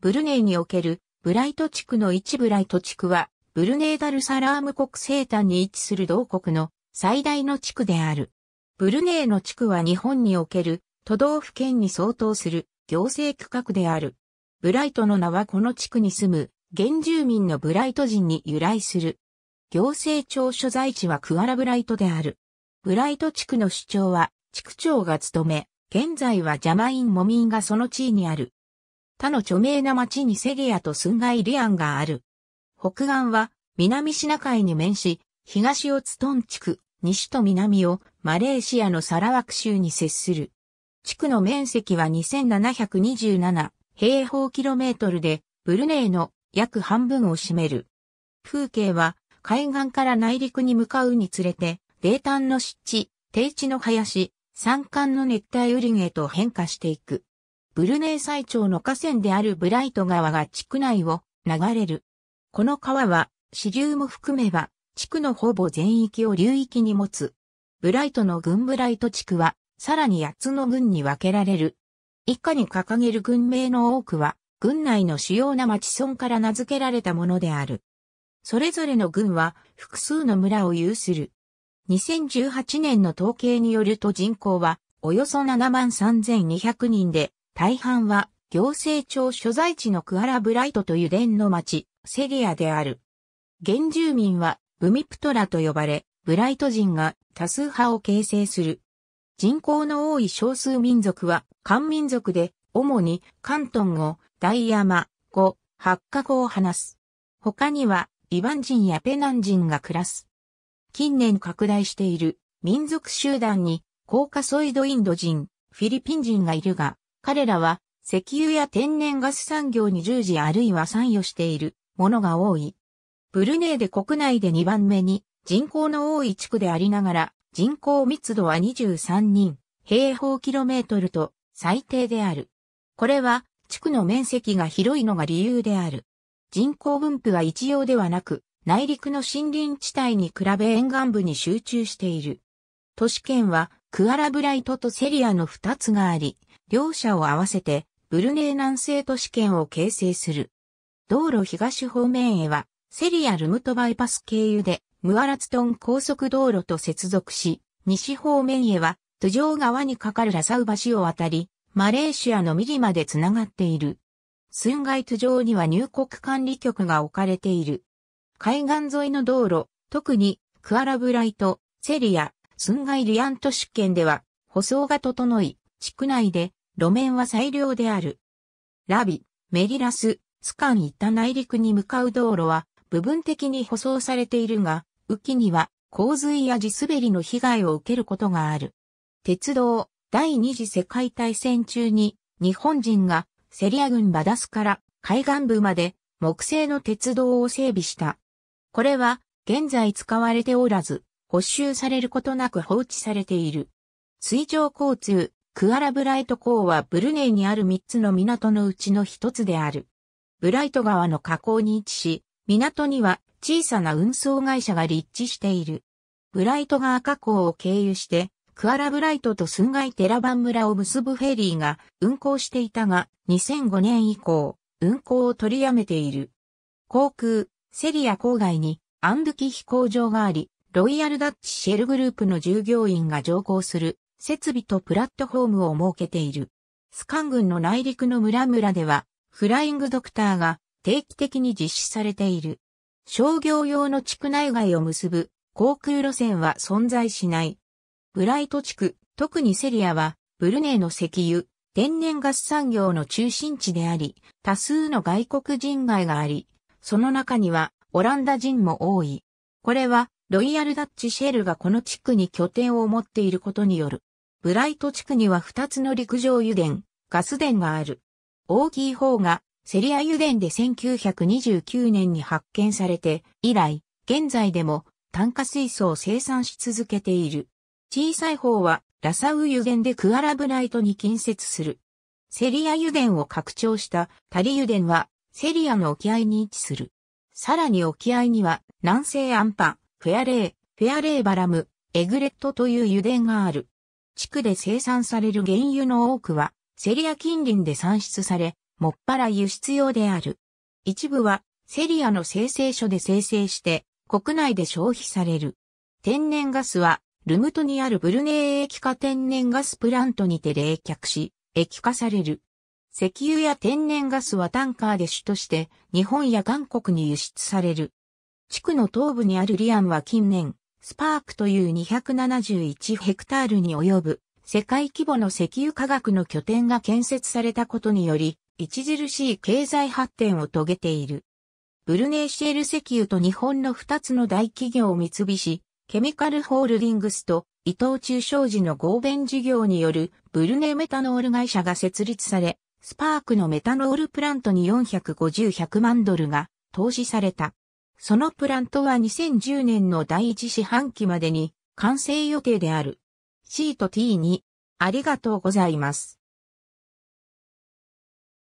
ブルネイにおけるブライト地区の一ブライト地区は、ブルネイダルサラーム国西端に位置する同国の最大の地区である。ブルネイの地区は日本における都道府県に相当する行政区画である。ブライトの名はこの地区に住む原住民のブライト人に由来する。行政庁所在地はクアラブライトである。ブライト地区の首長は地区長が務め、現在はジャマイン・モミンがその地位にある。他の著名な町にセリアとスンガイリアンがある。北岸は南シナ海に面し、東オツトン地区、西と南をマレーシアのサラワク州に接する。地区の面積は2727平方キロメートルで、ブルネイの約半分を占める。風景は海岸から内陸に向かうにつれて、泥炭の湿地、低地の林、山間の熱帯雨林へと変化していく。ブルネイ最長の河川であるブライト川が地区内を流れる。この川は支流も含めば地区のほぼ全域を流域に持つ。ブライトの群。ブライト地区はさらに8つの群に分けられる。以下に掲げる群名の多くは群内の主要な町村から名付けられたものである。それぞれの群は複数の村を有する。2018年の統計によると人口はおよそ7万3200人で大半は行政庁所在地のクアラブライトという伝の町、セリアである。原住民はブミプトラと呼ばれ、ブライト人が多数派を形成する。人口の多い少数民族は漢民族で、主に関東語、大山、語、八カ語を話す。他には、リバン人やペナン人が暮らす。近年拡大している民族集団に、コーカソイドインド人、フィリピン人がいるが、彼らは石油や天然ガス産業に従事あるいは参与しているものが多い。ブルネイで国内で2番目に人口の多い地区でありながら人口密度は23人平方キロメートルと最低である。これは地区の面積が広いのが理由である。人口分布は一様ではなく、内陸の森林地帯に比べ沿岸部に集中している。都市圏はクアラブライトとセリアの2つがあり、両者を合わせて、ブルネー南西都市圏を形成する。道路東方面へは、セリアルムトバイパス経由で、ムアラツトン高速道路と接続し、西方面へは、途上側にかかるラサウ橋を渡り、マレーシアのミリまでつながっている。スンガイ途上には入国管理局が置かれている。海岸沿いの道路、特にクアラブライト、セリア、スンガイリアント市圏では、舗装が整い、地区内で路面は最良である。ラビ、メリラス、スカン行った内陸に向かう道路は部分的に舗装されているが、雨季には洪水や地滑りの被害を受けることがある。鉄道、第二次世界大戦中に日本人がセリア軍バダスから海岸部まで木製の鉄道を整備した。これは現在使われておらず、補修されることなく放置されている。水上交通、クアラブライト港はブルネイにある3つの港のうちの1つである。ブライト川の河口に位置し、港には小さな運送会社が立地している。ブライト川河口を経由して、クアラブライトとスンガイテラバン村を結ぶフェリーが運航していたが、2005年以降、運航を取りやめている。航空、セリア郊外にアンドゥキ飛行場があり、ロイヤルダッチシェルグループの従業員が乗降する設備とプラットフォームを設けている。スカン郡の内陸の村々では、フライングドクターが定期的に実施されている。商業用の地区内外を結ぶ航空路線は存在しない。ブライト地区、特にセリアは、ブルネーの石油、天然ガス産業の中心地であり、多数の外国人街があり、その中にはオランダ人も多い。これは、ロイヤルダッチシェルがこの地区に拠点を持っていることによる。ブライト地区には2つの陸上油田、ガス田がある。大きい方がセリア油田で1929年に発見されて以来、現在でも炭化水素を生産し続けている。小さい方はラサウ油田でクアラブライトに近接する。セリア油田を拡張したタリ油田はセリアの沖合に位置する。さらに沖合には南西アンパ、フェアレー、フェアレーバラム、エグレットという油田がある。地区で生産される原油の多くは、セリア近隣で産出され、もっぱら輸出用である。一部は、セリアの生成所で生成して、国内で消費される。天然ガスは、ルムトにあるブルネー液化天然ガスプラントにて冷却し、液化される。石油や天然ガスはタンカーで主として日本や韓国に輸出される。地区の東部にあるリアンは近年、スパークという271ヘクタールに及ぶ世界規模の石油化学の拠点が建設されたことにより、著しい経済発展を遂げている。ブルネーシェル石油と日本の2つの大企業を三菱、ケミカルホールディングスと伊藤忠商事の合弁事業によるブルネメタノール会社が設立され、スパークのメタノールプラントに450、100万ドルが投資された。そのプラントは2010年の第一四半期までに完成予定である。シート T2、ありがとうございます。